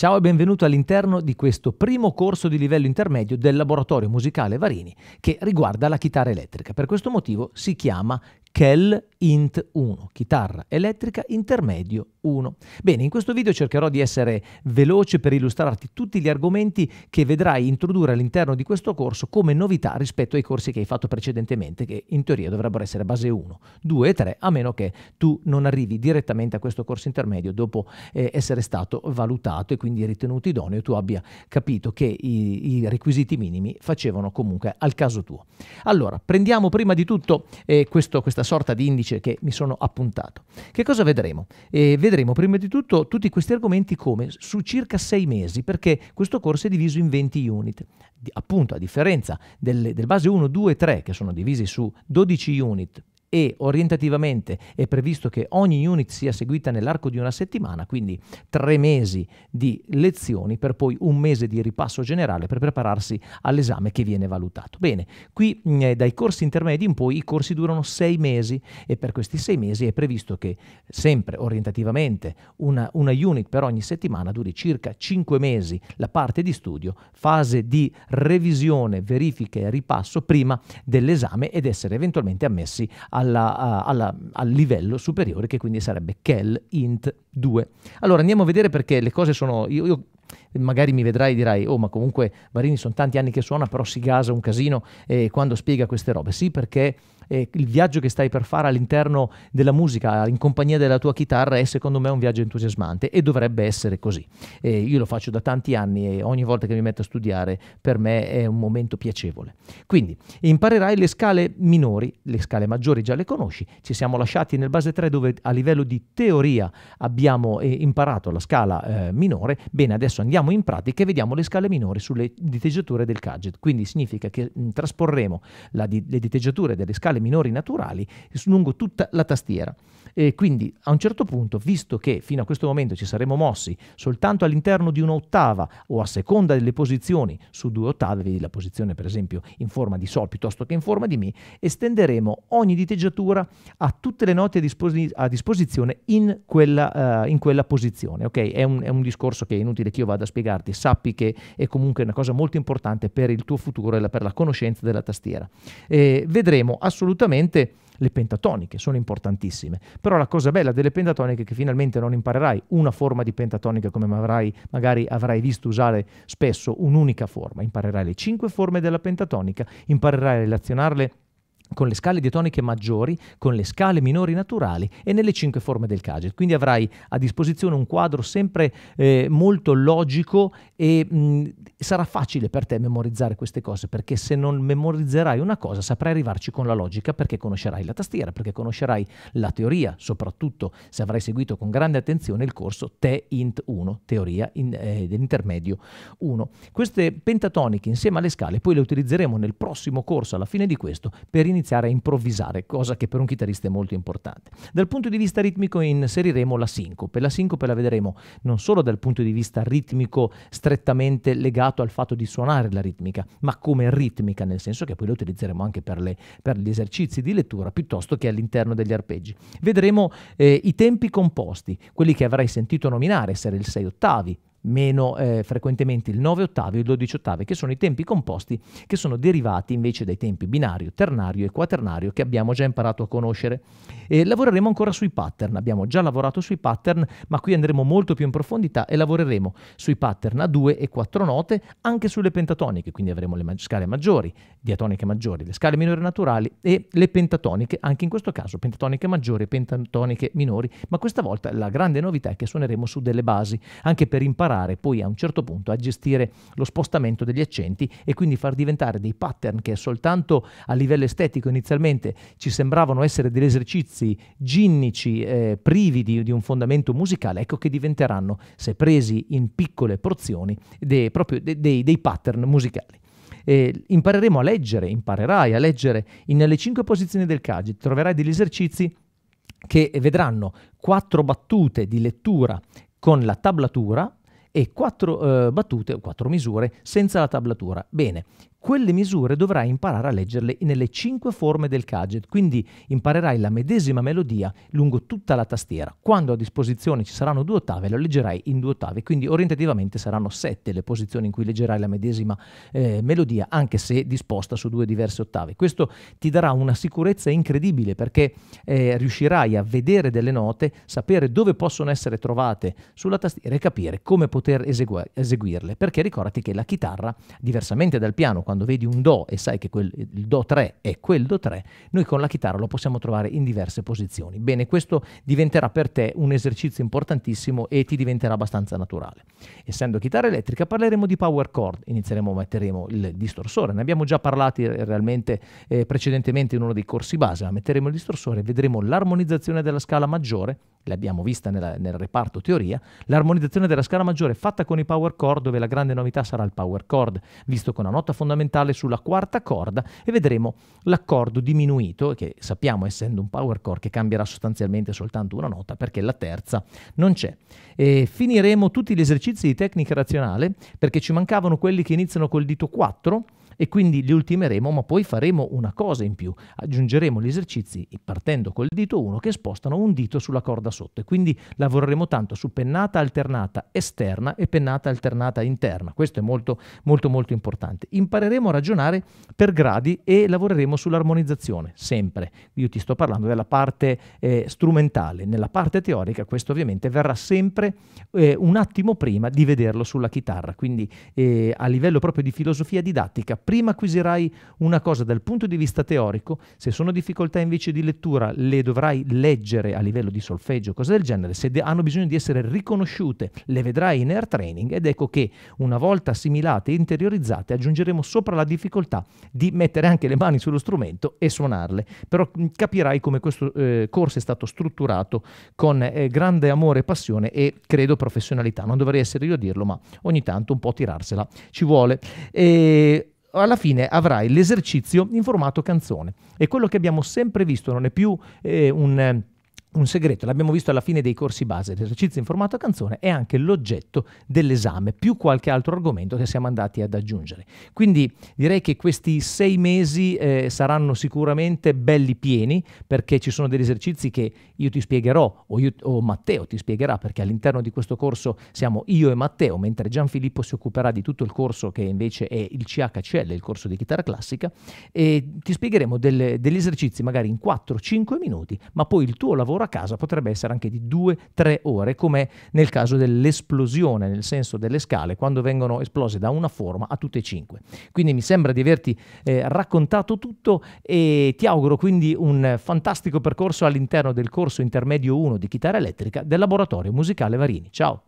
Ciao e benvenuto all'interno di questo primo corso di livello intermedio del laboratorio musicale Varini che riguarda la chitarra elettrica. Per questo motivo si chiama Kel Int 1, chitarra elettrica intermedio 1. Bene, in questo video cercherò di essere veloce per illustrarti tutti gli argomenti che vedrai introdurre all'interno di questo corso come novità rispetto ai corsi che hai fatto precedentemente, che in teoria dovrebbero essere base 1, 2 e 3, a meno che tu non arrivi direttamente a questo corso intermedio dopo eh, essere stato valutato e quindi ritenuto idoneo, tu abbia capito che i, i requisiti minimi facevano comunque al caso tuo. Allora, prendiamo prima di tutto eh, questo, questa sorta di indice che mi sono appuntato. Che cosa vedremo? Eh, vedremo prima di tutto tutti questi argomenti come su circa sei mesi, perché questo corso è diviso in 20 unit. Di, appunto, a differenza delle, del base 1, 2 e 3, che sono divisi su 12 unit e orientativamente è previsto che ogni unit sia seguita nell'arco di una settimana, quindi tre mesi di lezioni per poi un mese di ripasso generale per prepararsi all'esame che viene valutato. Bene, qui mm, eh, dai corsi intermedi in poi i corsi durano sei mesi e per questi sei mesi è previsto che sempre orientativamente una, una unit per ogni settimana duri circa cinque mesi la parte di studio, fase di revisione, verifica e ripasso prima dell'esame ed essere eventualmente ammessi alla, alla, al livello superiore che quindi sarebbe kel int 2. Allora andiamo a vedere perché le cose sono... Io, io magari mi vedrai e dirai, oh ma comunque Barini sono tanti anni che suona, però si gasa un casino eh, quando spiega queste robe. Sì, perché eh, il viaggio che stai per fare all'interno della musica, in compagnia della tua chitarra, è secondo me un viaggio entusiasmante e dovrebbe essere così. Eh, io lo faccio da tanti anni e ogni volta che mi metto a studiare per me è un momento piacevole. Quindi imparerai le scale minori, le scale maggiori già le conosci, ci siamo lasciati nel base 3 dove a livello di teoria abbiamo eh, imparato la scala eh, minore, bene adesso andiamo in pratica e vediamo le scale minori sulle diteggiature del gadget, quindi significa che mh, trasporremo di, le diteggiature delle scale percentuale minori naturali lungo tutta la tastiera. E quindi a un certo punto, visto che fino a questo momento ci saremo mossi soltanto all'interno di un'ottava o a seconda delle posizioni su due ottave, vedi la posizione per esempio in forma di Sol piuttosto che in forma di Mi, estenderemo ogni diteggiatura a tutte le note a, disposi a disposizione in quella, uh, in quella posizione. Okay? È, un, è un discorso che è inutile che io vada a spiegarti, sappi che è comunque una cosa molto importante per il tuo futuro e la, per la conoscenza della tastiera. E vedremo assolutamente assolutamente le pentatoniche sono importantissime. Però la cosa bella delle pentatoniche è che finalmente non imparerai una forma di pentatonica come avrai, magari avrai visto usare spesso un'unica forma. Imparerai le cinque forme della pentatonica, imparerai a relazionarle con le scale diatoniche maggiori, con le scale minori naturali e nelle cinque forme del gadget. Quindi avrai a disposizione un quadro sempre eh, molto logico e mh, sarà facile per te memorizzare queste cose perché se non memorizzerai una cosa saprai arrivarci con la logica perché conoscerai la tastiera, perché conoscerai la teoria, soprattutto se avrai seguito con grande attenzione il corso TE-INT 1, teoria in, eh, dell'intermedio 1. Queste pentatoniche insieme alle scale poi le utilizzeremo nel prossimo corso alla fine di questo per iniziare iniziare a improvvisare, cosa che per un chitarrista è molto importante. Dal punto di vista ritmico inseriremo la sincope. La sincope la vedremo non solo dal punto di vista ritmico strettamente legato al fatto di suonare la ritmica, ma come ritmica, nel senso che poi la utilizzeremo anche per, le, per gli esercizi di lettura piuttosto che all'interno degli arpeggi. Vedremo eh, i tempi composti, quelli che avrai sentito nominare, essere il 6 ottavi, meno eh, frequentemente il 9 ottavo e il 12 ottavo, che sono i tempi composti che sono derivati invece dai tempi binario, ternario e quaternario che abbiamo già imparato a conoscere. E lavoreremo ancora sui pattern, abbiamo già lavorato sui pattern, ma qui andremo molto più in profondità e lavoreremo sui pattern a 2 e 4 note, anche sulle pentatoniche, quindi avremo le scale maggiori, diatoniche maggiori, le scale minori naturali e le pentatoniche, anche in questo caso pentatoniche maggiori e pentatoniche minori, ma questa volta la grande novità è che suoneremo su delle basi, anche per imparare imparare poi a un certo punto a gestire lo spostamento degli accenti e quindi far diventare dei pattern che soltanto a livello estetico inizialmente ci sembravano essere degli esercizi ginnici, eh, privi di, di, un fondamento musicale, ecco che diventeranno, se presi in piccole porzioni, dei, proprio dei, dei, dei pattern musicali. Eh, impareremo a leggere, imparerai a leggere nelle cinque posizioni del Kaji, troverai degli esercizi che vedranno quattro battute di lettura con la tablatura e quattro eh, battute, quattro misure senza la tablatura. Bene, quelle misure dovrai imparare a leggerle nelle cinque forme del gadget, quindi imparerai la medesima melodia lungo tutta la tastiera. Quando a disposizione ci saranno due ottave, lo leggerai in due ottave, quindi orientativamente saranno sette le posizioni in cui leggerai la medesima eh, melodia, anche se disposta su due diverse ottave. Questo ti darà una sicurezza incredibile perché eh, riuscirai a vedere delle note, sapere dove possono essere trovate sulla tastiera e capire come poter esegu- eseguirle, perché ricordati che la chitarra, diversamente dal piano, quando vedi un Do e sai che quel, il Do 3 è quel Do 3, noi con la chitarra lo possiamo trovare in diverse posizioni. Bene, questo diventerà per te un esercizio importantissimo e ti diventerà abbastanza naturale. Essendo chitarra elettrica parleremo di power chord, inizieremo a mettere il distorsore, ne abbiamo già parlato eh, realmente eh, precedentemente in uno dei corsi base, ma metteremo il distorsore e vedremo l'armonizzazione della scala maggiore l'abbiamo vista nella, nel reparto teoria, l'armonizzazione della scala maggiore fatta con i power chord, dove la grande novità sarà il power chord, visto con una nota fondamentale sulla quarta corda e vedremo l'accordo diminuito, che sappiamo essendo un power chord che cambierà sostanzialmente soltanto una nota perché la terza non c'è. E finiremo tutti gli esercizi di tecnica razionale perché ci mancavano quelli che iniziano col dito 4 e quindi li ultimeremo, ma poi faremo una cosa in più, aggiungeremo gli esercizi partendo col dito 1 che spostano un dito sulla corda sotto e quindi lavoreremo tanto su pennata alternata esterna e pennata alternata interna. Questo è molto molto molto importante. Impareremo a ragionare per gradi e lavoreremo sull'armonizzazione, sempre. Io ti sto parlando della parte eh, strumentale, nella parte teorica questo ovviamente verrà sempre eh, un attimo prima di vederlo sulla chitarra, quindi eh, a livello proprio di filosofia didattica prima acquisirai una cosa dal punto di vista teorico, se sono difficoltà invece di lettura le dovrai leggere a livello di solfeggio, cose del genere, se de- hanno bisogno di essere riconosciute le vedrai in air training ed ecco che una volta assimilate e interiorizzate aggiungeremo sopra la difficoltà di mettere anche le mani sullo strumento e suonarle, però mm, capirai come questo eh, corso è stato strutturato con eh, grande amore, e passione e credo professionalità, non dovrei essere io a dirlo, ma ogni tanto un po' tirarsela ci vuole. E alla fine avrai l'esercizio in formato canzone. E quello che abbiamo sempre visto non è più eh, un un segreto, l'abbiamo visto alla fine dei corsi base, l'esercizio in formato canzone è anche l'oggetto dell'esame, più qualche altro argomento che siamo andati ad aggiungere. Quindi direi che questi sei mesi eh, saranno sicuramente belli pieni, perché ci sono degli esercizi che io ti spiegherò o, io, o Matteo ti spiegherà, perché all'interno di questo corso siamo io e Matteo, mentre Gianfilippo si occuperà di tutto il corso che invece è il CHCL, il corso di chitarra classica, e ti spiegheremo delle, degli esercizi magari in 4-5 minuti, ma poi il tuo lavoro loro a casa potrebbe essere anche di 2-3 ore, come nel caso dell'esplosione, nel senso delle scale, quando vengono esplose da una forma a tutte e cinque. Quindi mi sembra di averti eh, raccontato tutto e ti auguro quindi un fantastico percorso all'interno del corso intermedio 1 di chitarra elettrica del laboratorio musicale Varini. Ciao!